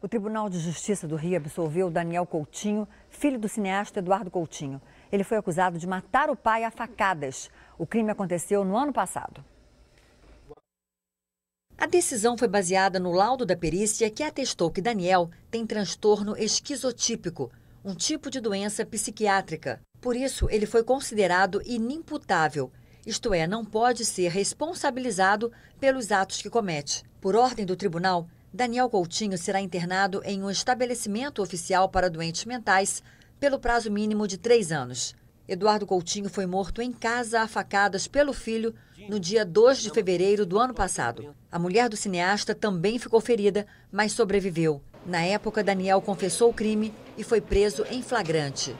O Tribunal de Justiça do Rio absolveu Daniel Coutinho, filho do cineasta Eduardo Coutinho. Ele foi acusado de matar o pai a facadas. O crime aconteceu no ano passado. A decisão foi baseada no laudo da perícia que atestou que Daniel tem transtorno esquizotípico, um tipo de doença psiquiátrica. Por isso, ele foi considerado inimputável, isto é, não pode ser responsabilizado pelos atos que comete. Por ordem do tribunal, Daniel Coutinho será internado em um estabelecimento oficial para doentes mentais pelo prazo mínimo de três anos. Eduardo Coutinho foi morto em casa a facadas pelo filho no dia 2 de fevereiro do ano passado. A mulher do cineasta também ficou ferida, mas sobreviveu. Na época, Daniel confessou o crime e foi preso em flagrante.